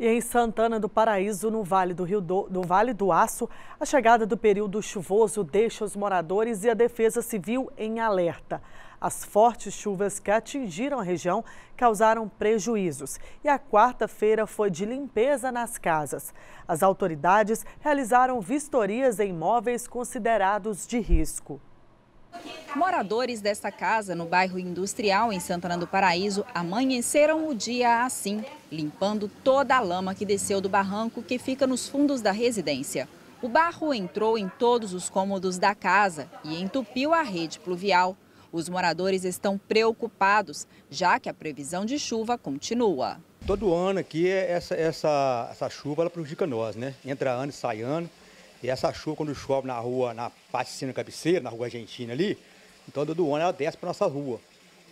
E em Santana do Paraíso, no Vale do, Rio do, vale do Aço, a chegada do período chuvoso deixa os moradores e a Defesa Civil em alerta. As fortes chuvas que atingiram a região causaram prejuízos e a quarta-feira foi de limpeza nas casas. As autoridades realizaram vistorias em imóveis considerados de risco. Moradores desta casa, no bairro Industrial, em Santana do Paraíso, amanheceram o dia assim, limpando toda a lama que desceu do barranco que fica nos fundos da residência. O barro entrou em todos os cômodos da casa e entupiu a rede pluvial. Os moradores estão preocupados, já que a previsão de chuva continua. Todo ano aqui, é essa, essa, essa chuva ela prejudica nós, né? Entra ano e sai ano. E essa chuva, quando chove na rua, na parte de cima cabeceira, na rua Argentina ali, então todo ano ela desce para nossa rua.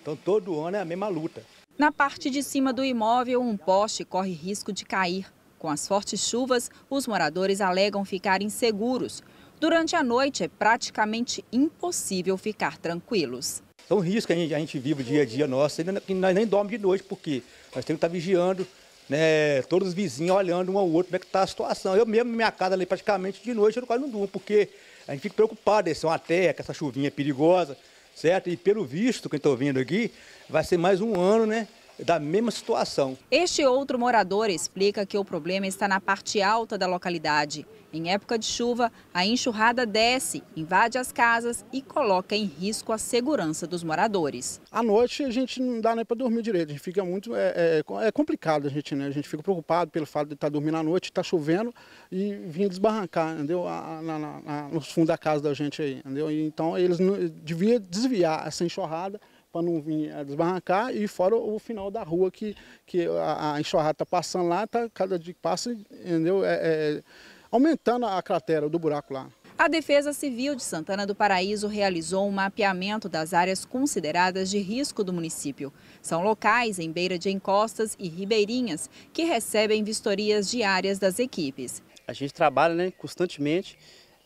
Então todo ano é a mesma luta. Na parte de cima do imóvel, um poste corre risco de cair. Com as fortes chuvas, os moradores alegam ficar inseguros. Durante a noite é praticamente impossível ficar tranquilos. É um risco que a gente, a gente vive o dia a dia nosso, e nós nem dormimos de noite, porque nós temos que estar vigiando, né, todos os vizinhos olhando um ao outro como é que está a situação. Eu mesmo, minha casa ali praticamente de noite, eu quase não durmo, porque a gente fica preocupado, esse é uma terra, que essa chuvinha é perigosa, certo? E pelo visto que eu estou vendo aqui, vai ser mais um ano, né? da mesma situação. Este outro morador explica que o problema está na parte alta da localidade. Em época de chuva, a enxurrada desce, invade as casas e coloca em risco a segurança dos moradores. À noite a gente não dá nem para dormir direito, a gente fica muito. É, é, é, complicado a gente, né? A gente fica preocupado pelo fato de estar tá dormindo à noite, está chovendo e vir desbarrancar, entendeu? A, na, na, nos fundos da casa da gente aí, entendeu? Então eles deviam desviar essa enxurrada para não vir desbarrancar, e fora o final da rua que, que a, a enxurrada está passando lá, tá, cada dia que passa, entendeu? É, é, aumentando a cratera do buraco lá. A Defesa Civil de Santana do Paraíso realizou um mapeamento das áreas consideradas de risco do município. São locais em beira de encostas e ribeirinhas que recebem vistorias diárias das equipes. A gente trabalha né, constantemente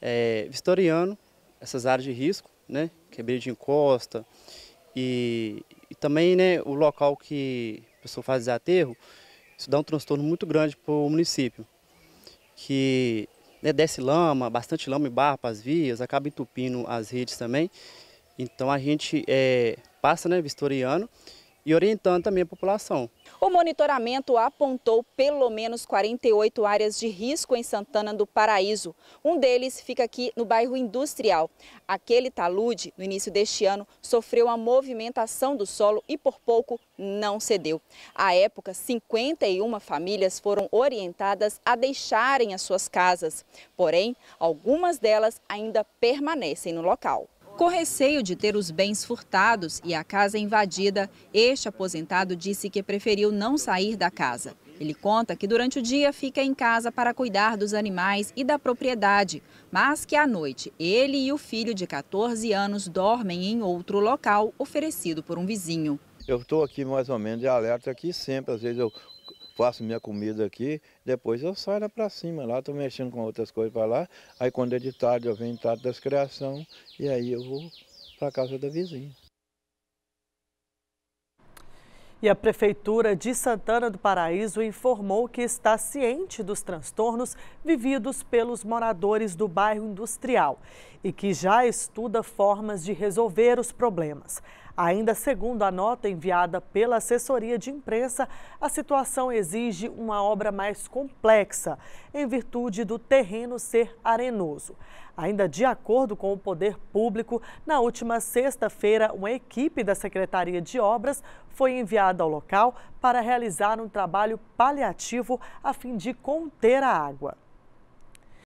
é, vistoriando essas áreas de risco, né, que é beira de encosta, e, e também né, o local que a pessoa faz desaterro, isso dá um transtorno muito grande para o município, que né, desce lama, bastante lama e barro para as vias, acaba entupindo as redes também. Então a gente é, passa né, vistoriando e orientando também a população. O monitoramento apontou pelo menos 48 áreas de risco em Santana do Paraíso. Um deles fica aqui no bairro Industrial. Aquele talude, no início deste ano, sofreu a movimentação do solo e por pouco não cedeu. À época, 51 famílias foram orientadas a deixarem as suas casas. Porém, algumas delas ainda permanecem no local. Com receio de ter os bens furtados e a casa invadida, este aposentado disse que preferiu não sair da casa. Ele conta que durante o dia fica em casa para cuidar dos animais e da propriedade, mas que à noite ele e o filho de 14 anos dormem em outro local oferecido por um vizinho. Eu estou aqui mais ou menos de alerta aqui sempre, às vezes eu faço minha comida aqui, depois eu saio lá para cima, lá estou mexendo com outras coisas para lá, aí quando é de tarde eu venho tarde das criação e aí eu vou para casa da vizinha. E a Prefeitura de Santana do Paraíso informou que está ciente dos transtornos vividos pelos moradores do bairro industrial e que já estuda formas de resolver os problemas. Ainda segundo a nota enviada pela assessoria de imprensa, a situação exige uma obra mais complexa, em virtude do terreno ser arenoso. Ainda de acordo com o poder público, na última sexta-feira, uma equipe da Secretaria de Obras foi enviada ao local para realizar um trabalho paliativo a fim de conter a água.